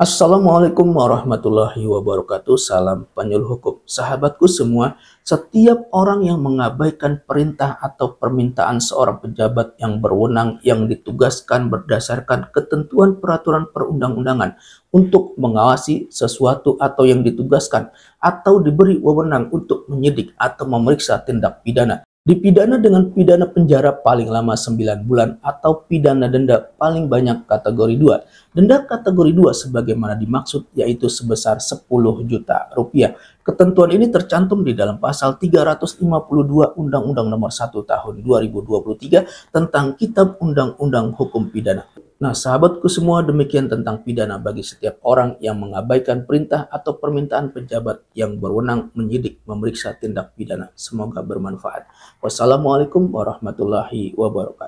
Assalamualaikum warahmatullahi wabarakatuh. Salam penyuluh hukum. Sahabatku semua, setiap orang yang mengabaikan perintah atau permintaan seorang pejabat yang berwenang yang ditugaskan berdasarkan ketentuan peraturan perundang-undangan untuk mengawasi sesuatu atau yang ditugaskan atau diberi wewenang untuk menyidik atau memeriksa tindak pidana dipidana dengan pidana penjara paling lama 9 bulan atau pidana denda paling banyak kategori 2. Denda kategori 2 sebagaimana dimaksud yaitu sebesar 10 juta rupiah. Ketentuan ini tercantum di dalam pasal 352 Undang-Undang Nomor 1 Tahun 2023 tentang Kitab Undang-Undang Hukum Pidana. Nah, sahabatku semua, demikian tentang pidana bagi setiap orang yang mengabaikan perintah atau permintaan pejabat yang berwenang menyidik memeriksa tindak pidana. Semoga bermanfaat. Wassalamualaikum warahmatullahi wabarakatuh.